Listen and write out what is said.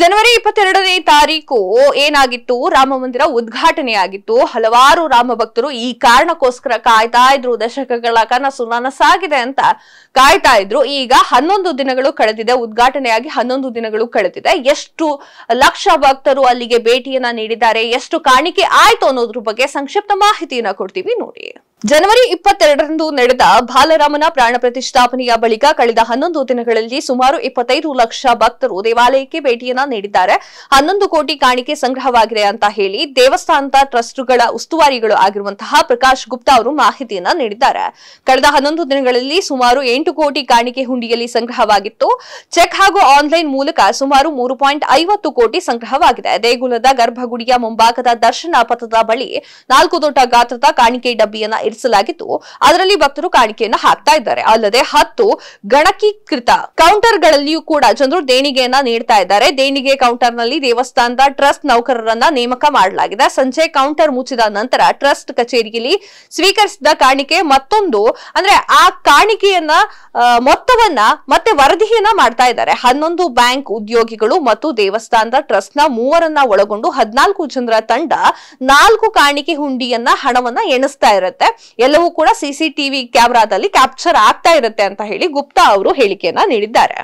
ಜನವರಿ ಇಪ್ಪತ್ತೆರಡನೇ ತಾರೀಕು ಏನಾಗಿತ್ತು ರಾಮ ಮಂದಿರ ಉದ್ಘಾಟನೆಯಾಗಿತ್ತು ಹಲವಾರು ರಾಮ ಭಕ್ತರು ಈ ಕಾರಣಕ್ಕೋಸ್ಕರ ಕಾಯ್ತಾ ಇದ್ರು ದಶಕಗಳ ಕನಸು ನನಸಾಗಿದೆ ಅಂತ ಕಾಯ್ತಾ ಇದ್ರು ಈಗ ಹನ್ನೊಂದು ದಿನಗಳು ಕಳೆದಿದೆ ಉದ್ಘಾಟನೆಯಾಗಿ ಹನ್ನೊಂದು ದಿನಗಳು ಕಳೆದಿದೆ ಎಷ್ಟು ಲಕ್ಷ ಭಕ್ತರು ಅಲ್ಲಿಗೆ ಭೇಟಿಯನ್ನ ನೀಡಿದ್ದಾರೆ ಎಷ್ಟು ಕಾಣಿಕೆ ಆಯ್ತು ಅನ್ನೋದ್ರ ಬಗ್ಗೆ ಸಂಕ್ಷಿಪ್ತ ಮಾಹಿತಿಯನ್ನ ಕೊಡ್ತೀವಿ ನೋಡಿ ಜನವರಿ ಇಪ್ಪತ್ತೆರಡರಂದು ನಡೆದ ಬಾಲರಾಮನ ಪ್ರಾಣ ಪ್ರತಿಷ್ಠಾಪನೆಯ ಬಳಿಕ ಕಳೆದ ಹನ್ನೊಂದು ದಿನಗಳಲ್ಲಿ ಸುಮಾರು ಇಪ್ಪತ್ತೈದು ಲಕ್ಷ ಭಕ್ತರು ದೇವಾಲಯಕ್ಕೆ ಭೇಟಿಯನ್ನ ನೀಡಿದ್ದಾರೆ ಹನ್ನೊಂದು ಕೋಟಿ ಕಾಣಿಕೆ ಸಂಗ್ರಹವಾಗಿದೆ ಅಂತ ಹೇಳಿ ದೇವಸ್ಥಾನದ ಟ್ರಸ್ಟ್ಗಳ ಉಸ್ತುವಾರಿಗಳು ಆಗಿರುವಂತಹ ಪ್ರಕಾಶ್ ಗುಪ್ತಾ ಅವರು ಮಾಹಿತಿಯನ್ನ ನೀಡಿದ್ದಾರೆ ಕಳೆದ ಹನ್ನೊಂದು ದಿನಗಳಲ್ಲಿ ಸುಮಾರು ಎಂಟು ಕೋಟಿ ಕಾಣಿಕೆ ಹುಂಡಿಯಲ್ಲಿ ಸಂಗ್ರಹವಾಗಿತ್ತು ಚೆಕ್ ಹಾಗೂ ಆನ್ಲೈನ್ ಮೂಲಕ ಸುಮಾರು ಮೂರು ಪಾಯಿಂಟ್ ಐವತ್ತು ಕೋಟಿ ಸಂಗ್ರಹವಾಗಿದೆ ದೇಗುಲದ ಗರ್ಭಗುಡಿಯ ಮುಂಭಾಗದ ದರ್ಶನ ಪಥದ ಬಳಿ ನಾಲ್ಕು ದೊಡ್ಡ ಗಾತ್ರದ ಕಾಣಿಕೆ ಡಬ್ಬಿಯನ್ನ ಇರಿಸಲಾಗಿದ್ದು ಅದರಲ್ಲಿ ಭಕ್ತರು ಕಾಣಿಕೆಯನ್ನು ಹಾಕ್ತಾ ಇದ್ದಾರೆ ಅಲ್ಲದೆ ಹತ್ತು ಗಣಕೀಕೃತ ಕೌಂಟರ್ ಗಳಲ್ಲಿಯೂ ಕೂಡ ಜನರು ದೇಣಿಗೆಯನ್ನ ನೀಡ್ತಾ ಇದ್ದಾರೆ ದೇಣಿಗೆ ಕೌಂಟರ್ ನಲ್ಲಿ ದೇವಸ್ಥಾನದ ಟ್ರಸ್ಟ್ ನೌಕರರನ್ನ ನೇಮಕ ಮಾಡಲಾಗಿದೆ ಸಂಜೆ ಕೌಂಟರ್ ಮುಚ್ಚಿದ ನಂತರ ಟ್ರಸ್ಟ್ ಕಚೇರಿಯಲ್ಲಿ ಸ್ವೀಕರಿಸಿದ ಕಾಣಿಕೆ ಮತ್ತೊಂದು ಅಂದ್ರೆ ಆ ಕಾಣಿಕೆಯನ್ನ ಮೊತ್ತವನ್ನ ಮತ್ತೆ ವರದಿಯನ್ನ ಮಾಡ್ತಾ ಇದ್ದಾರೆ ಹನ್ನೊಂದು ಬ್ಯಾಂಕ್ ಉದ್ಯೋಗಿಗಳು ಮತ್ತು ದೇವಸ್ಥಾನದ ಟ್ರಸ್ಟ್ ನ ಮೂವರನ್ನ ಒಳಗೊಂಡು ಹದಿನಾಲ್ಕು ಜನರ ತಂಡ ನಾಲ್ಕು ಕಾಣಿಕೆ ಹುಂಡಿಯನ್ನ ಹಣವನ್ನ ಎಣಿಸ್ತಾ ಇರುತ್ತೆ ಎಲ್ಲವೂ ಕೂಡ ಸಿಸಿಟಿವಿ ಕ್ಯಾಮೆರಾದಲ್ಲಿ ಕ್ಯಾಪ್ಚರ್ ಆಗ್ತಾ ಇರುತ್ತೆ ಅಂತ ಹೇಳಿ ಗುಪ್ತಾ ಅವರು ಹೇಳಿಕೆಯನ್ನ ನೀಡಿದ್ದಾರೆ